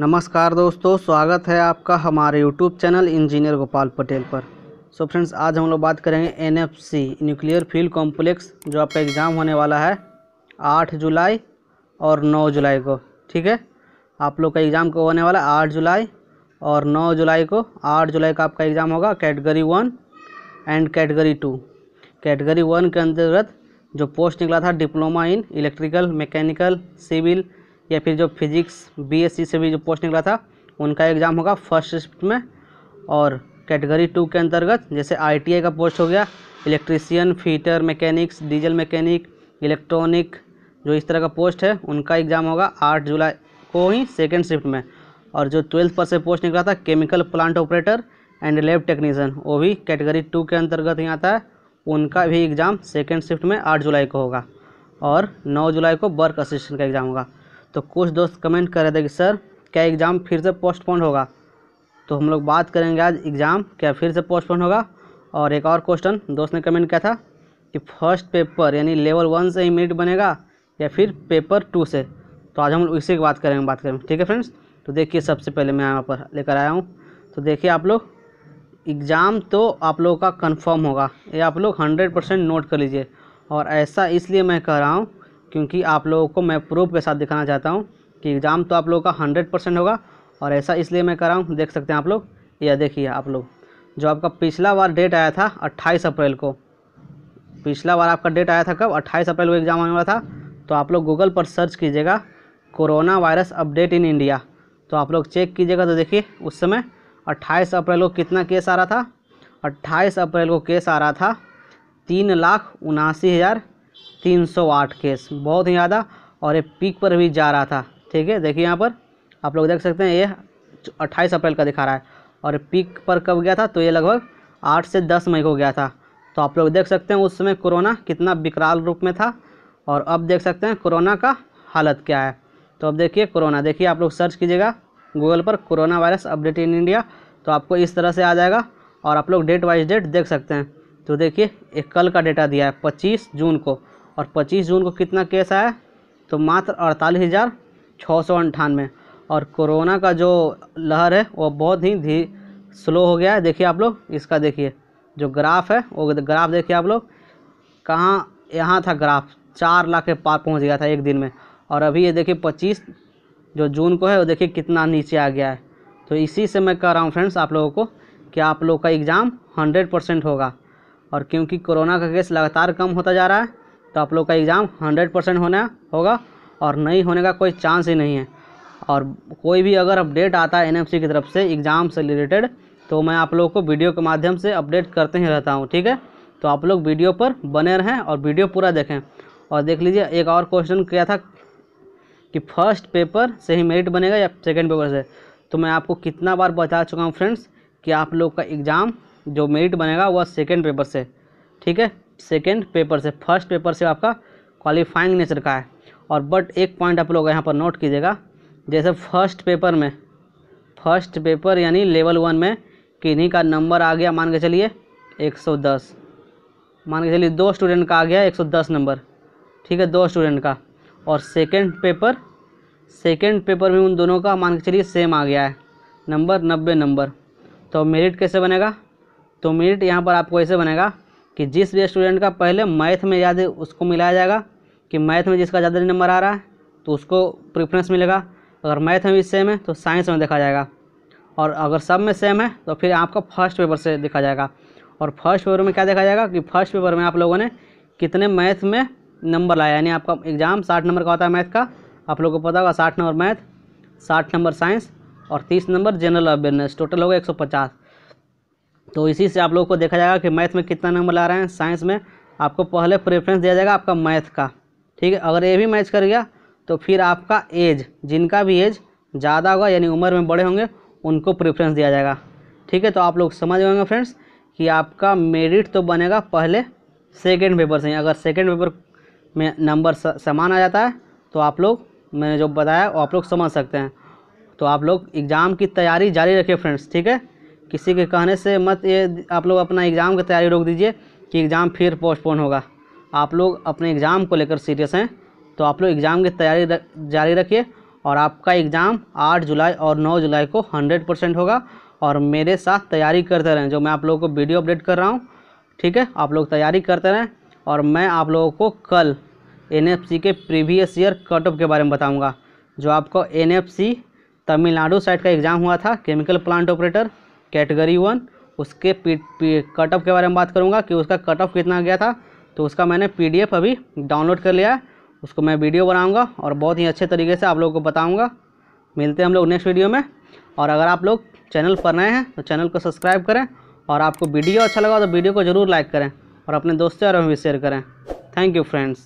नमस्कार दोस्तों स्वागत है आपका हमारे YouTube channel engineer Gopal Patel पर सो so फ्रेंड्स आज हम लोग बात करेंगे N F C nuclear field complex जो आपका एग्ज़ाम होने वाला है आठ जुलाई और नौ जुलाई को ठीक है आप लोग का एग्ज़ाम को होने वाला है आठ जुलाई और नौ जुलाई को आठ जुलाई का आपका एग्ज़ाम होगा category one and category two category one के अंतर्गत जो पोस्ट निकला था diploma in electrical mechanical civil या फिर जो फिजिक्स बीएससी से भी जो पोस्ट निकला था उनका एग्ज़ाम होगा फर्स्ट शिफ्ट में और कैटेगरी टू के अंतर्गत जैसे आईटीआई का पोस्ट हो गया electrician fitter mechanics diesel mechanic electronic जो इस तरह का पोस्ट है उनका एग्ज़ाम होगा आठ जुलाई को ही सेकेंड शिफ्ट में और जो ट्वेल्थ पर से पोस्ट निकला था chemical plant operator and lab technician वो भी कैटेगरी टू के अंतर्गत ही आता है उनका भी एग्ज़ाम सेकेंड शिफ्ट में आठ जुलाई को होगा और नौ जुलाई को वर्क असिस्टेंट का एग्ज़ाम होगा तो कुछ दोस्त कमेंट कर रहे थे कि सर क्या एग्ज़ाम फिर से पोस्टपोन होगा तो हम लोग बात करेंगे आज एग्ज़ाम क्या फिर से पोस्टपोन होगा और एक और क्वेश्चन दोस्त ने कमेंट किया था कि फर्स्ट पेपर यानी लेवल वन से ही मेरिट बनेगा या फिर पेपर टू से तो आज हम लोग इसी की बात करेंगे बात करेंगे ठीक है फ्रेंड्स तो देखिए सबसे पहले मैं यहाँ पर लेकर आया हूँ तो देखिए आप लोग एग्ज़ाम तो आप लोगों का कन्फर्म होगा ये आप लोग हंड्रेड परसेंट नोट कर लीजिए और ऐसा इसलिए मैं कह रहा हूँ क्योंकि आप लोगों को मैं प्रूफ के साथ दिखाना चाहता हूँ कि एग्ज़ाम तो आप लोगों का हंड्रेड परसेंट होगा और ऐसा इसलिए मैं कर रहा हूँ देख सकते हैं आप लोग या देखिए आप लोग जो आपका पिछला बार डेट आया था अट्ठाईस अप्रैल को पिछला बार आपका डेट आया था कब अट्ठाईस अप्रैल को एग्ज़ाम आने वाला था तो आप लोग गूगल पर सर्च कीजिएगा corona virus update in India तो आप लोग चेक कीजिएगा तो देखिए उस समय 28 अप्रैल को कितना केस आ रहा था 28 अप्रैल को केस आ रहा था तीन लाख उनासी हज़ार 308 केस बहुत ही ज़्यादा और ये पीक पर भी जा रहा था ठीक है देखिए यहाँ पर आप लोग देख सकते हैं ये 28 अप्रैल का दिखा रहा है और पीक पर कब गया था तो ये लगभग आठ से दस मई को गया था तो आप लोग देख सकते हैं उस समय कोरोना कितना विकराल रूप में था और अब देख सकते हैं कोरोना का हालत क्या है तो अब देखिए कोरोना देखिए आप लोग सर्च कीजिएगा गूगल पर corona virus update in India तो आपको इस तरह से आ जाएगा और आप लोग डेट वाइज डेट देख सकते हैं तो देखिए एक कल का डेटा दिया है पच्चीस जून को और 25 जून को कितना केस आया तो मात्र अड़तालीस हज़ार छः सौ अंठानवे और कोरोना का जो लहर है वो बहुत ही धी स्लो हो गया है देखिए आप लोग इसका देखिए जो ग्राफ है वो ग्राफ देखिए आप लोग कहाँ यहाँ था ग्राफ चार लाख के पार पहुँच गया था एक दिन में और अभी ये देखिए पच्चीस जो जून को है वो देखिए कितना नीचे आ गया है तो इसी से मैं कह रहा हूँ फ्रेंड्स आप लोगों को कि आप लोग का एग्ज़ाम हंड्रेड परसेंट होगा और क्योंकि कोरोना का केस लगातार कम होता जा रहा है तो आप लोग का एग्ज़ाम हंड्रेड परसेंट होना होगा और नहीं होने का कोई चांस ही नहीं है और कोई भी अगर अपडेट आता है एनएमसी की तरफ से एग्ज़ाम से रिलेटेड तो मैं आप लोगों को वीडियो के माध्यम से अपडेट करते ही रहता हूँ ठीक है तो आप लोग वीडियो पर बने रहें और वीडियो पूरा देखें और देख लीजिए एक और क्वेश्चन किया था कि फर्स्ट पेपर से ही मेरिट बनेगा या सेकेंड पेपर से तो मैं आपको कितना बार बता चुका हूँ फ्रेंड्स कि आप लोग का एग्ज़ाम जो मेरिट बनेगा वह सेकेंड पेपर से ठीक है सेकेंड पेपर से फर्स्ट पेपर से आपका क्वालिफाइंग नेचर का है और बट एक पॉइंट आप लोग यहाँ पर नोट कीजिएगा जैसे फर्स्ट पेपर में फर्स्ट पेपर यानी लेवल वन में किन्हीं का नंबर आ गया मान के चलिए 110 मान के चलिए दो स्टूडेंट का आ गया 110 नंबर ठीक है दो स्टूडेंट का और सेकेंड पेपर सेकेंड पेपर में उन दोनों का मान के चलिए सेम आ गया है नंबर नब्बे नंबर तो मेरिट कैसे बनेगा तो मेरिट यहाँ पर आपको ऐसे बनेगा कि जिस भी स्टूडेंट का पहले मैथ में ज़्यादा उसको मिलाया जाएगा कि मैथ में जिसका ज़्यादा नंबर आ रहा है तो उसको प्रेफरेंस मिलेगा अगर मैथ में भी सेम है तो साइंस में देखा जाएगा और अगर सब में सेम है तो फिर आपका फर्स्ट पेपर से देखा जाएगा और फर्स्ट पेपर में क्या देखा जाएगा कि फर्स्ट पेपर में आप लोगों ने कितने मैथ में नंबर लाया यानी आपका एग्ज़ाम साठ नंबर का होता है मैथ का आप लोगों को पता होगा साठ नंबर मैथ साठ नंबर साइंस और तीस नंबर जनरल अवेयरनेस टोटल होगा एक सौ पचास तो इसी से आप लोगों को देखा जाएगा कि मैथ में कितना नंबर ला रहे हैं साइंस में आपको पहले प्रेफरेंस दिया जाएगा आपका मैथ का ठीक है अगर ये भी मैच कर गया तो फिर आपका एज जिनका भी एज ज़्यादा होगा यानी उम्र में बड़े होंगे उनको प्रेफरेंस दिया जाएगा ठीक है तो आप लोग समझ गए फ्रेंड्स कि आपका मेरिट तो बनेगा पहले सेकेंड पेपर से अगर सेकेंड पेपर में नंबर समान आ जाता है तो आप लोग मैंने जो बताया वो आप लोग समझ सकते हैं तो आप लोग एग्ज़ाम की तैयारी जारी रखिए फ्रेंड्स ठीक है किसी के कहने से मत ये आप लोग अपना एग्ज़ाम की तैयारी रोक दीजिए कि एग्ज़ाम फिर पोस्टपोन होगा आप लोग अपने एग्ज़ाम को लेकर सीरियस हैं तो आप लोग एग्ज़ाम की तैयारी जारी रखिए और आपका एग्ज़ाम 8 जुलाई और 9 जुलाई को 100 परसेंट होगा और मेरे साथ तैयारी करते रहें जो मैं आप लोगों को वीडियो अपडेट कर रहा हूँ ठीक है आप लोग तैयारी करते रहें और मैं आप लोगों को कल एन के प्रीवियस ईयर कट ऑफ के बारे में बताऊँगा जो आपको एन तमिलनाडु साइड का एग्ज़ाम हुआ था chemical plant operator category one उसके पी, पी कट ऑफ के बारे में बात करूँगा कि उसका कट ऑफ कितना गया था तो उसका मैंने पीडीएफ अभी डाउनलोड कर लिया है उसको मैं वीडियो बनाऊँगा और बहुत ही अच्छे तरीके से आप लोगों को बताऊँगा मिलते हैं हम लोग नेक्स्ट वीडियो में और अगर आप लोग चैनल पर नए हैं तो चैनल को सब्सक्राइब करें और आपको वीडियो अच्छा लगा तो वीडियो को ज़रूर लाइक करें और अपने दोस्तों और भी शेयर करें थैंक यू फ्रेंड्स